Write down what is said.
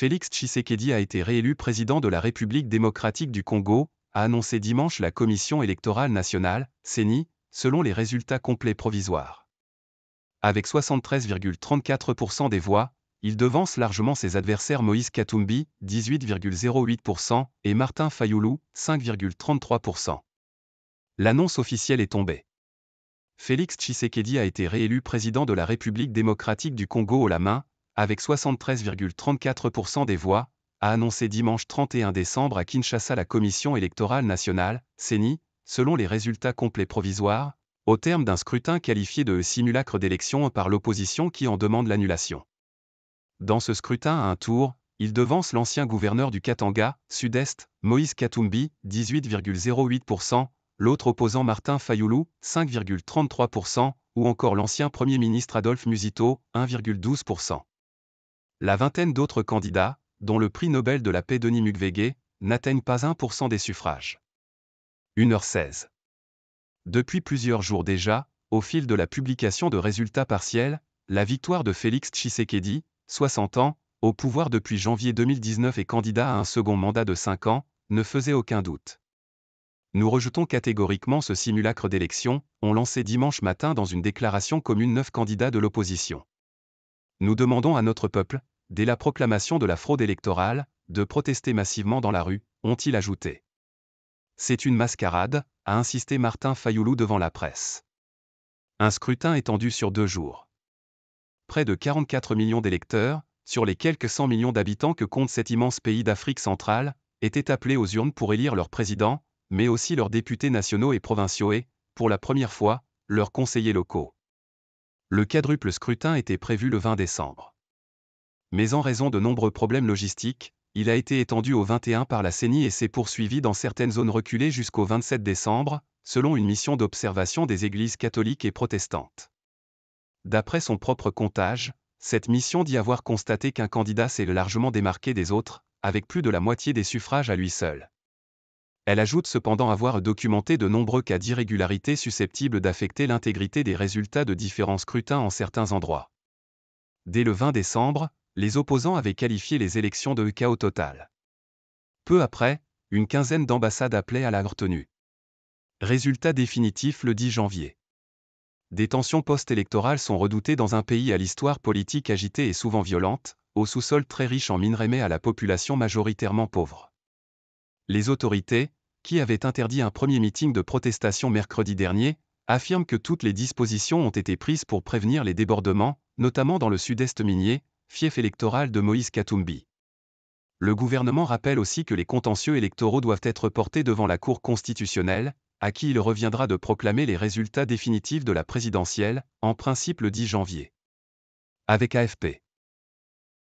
Félix Tshisekedi a été réélu président de la République démocratique du Congo, a annoncé dimanche la Commission électorale nationale, CENI, selon les résultats complets provisoires. Avec 73,34% des voix, il devance largement ses adversaires Moïse Katumbi, 18,08%, et Martin Fayoulou, 5,33%. L'annonce officielle est tombée. Félix Tshisekedi a été réélu président de la République démocratique du Congo au la main, avec 73,34% des voix, a annoncé dimanche 31 décembre à Kinshasa la Commission électorale nationale, CENI, selon les résultats complets provisoires, au terme d'un scrutin qualifié de simulacre d'élection par l'opposition qui en demande l'annulation. Dans ce scrutin à un tour, il devance l'ancien gouverneur du Katanga, sud-est, Moïse Katumbi, 18,08%, l'autre opposant Martin Fayoulou, 5,33%, ou encore l'ancien Premier ministre Adolphe Musito, 1,12%. La vingtaine d'autres candidats, dont le prix Nobel de la paix Denis Mukwege, n'atteignent pas 1% des suffrages. 1h16. Depuis plusieurs jours déjà, au fil de la publication de résultats partiels, la victoire de Félix Tshisekedi, 60 ans, au pouvoir depuis janvier 2019 et candidat à un second mandat de 5 ans, ne faisait aucun doute. Nous rejetons catégoriquement ce simulacre d'élection, ont lancé dimanche matin dans une déclaration commune neuf candidats de l'opposition. Nous demandons à notre peuple, dès la proclamation de la fraude électorale, de protester massivement dans la rue, ont-ils ajouté. C'est une mascarade, a insisté Martin Fayoulou devant la presse. Un scrutin étendu sur deux jours. Près de 44 millions d'électeurs, sur les quelques 100 millions d'habitants que compte cet immense pays d'Afrique centrale, étaient appelés aux urnes pour élire leur président, mais aussi leurs députés nationaux et provinciaux et, pour la première fois, leurs conseillers locaux le quadruple scrutin était prévu le 20 décembre. Mais en raison de nombreux problèmes logistiques, il a été étendu au 21 par la CENI et s'est poursuivi dans certaines zones reculées jusqu'au 27 décembre, selon une mission d'observation des églises catholiques et protestantes. D'après son propre comptage, cette mission dit avoir constaté qu'un candidat s'est largement démarqué des autres, avec plus de la moitié des suffrages à lui seul. Elle ajoute cependant avoir documenté de nombreux cas d'irrégularité susceptibles d'affecter l'intégrité des résultats de différents scrutins en certains endroits. Dès le 20 décembre, les opposants avaient qualifié les élections de au total. Peu après, une quinzaine d'ambassades appelaient à la retenue. Résultat définitif le 10 janvier. Des tensions post-électorales sont redoutées dans un pays à l'histoire politique agitée et souvent violente, au sous-sol très riche en minerais mais à la population majoritairement pauvre. Les autorités, qui avait interdit un premier meeting de protestation mercredi dernier, affirme que toutes les dispositions ont été prises pour prévenir les débordements, notamment dans le sud-est minier, fief électoral de Moïse Katoumbi. Le gouvernement rappelle aussi que les contentieux électoraux doivent être portés devant la Cour constitutionnelle, à qui il reviendra de proclamer les résultats définitifs de la présidentielle, en principe le 10 janvier. Avec AFP.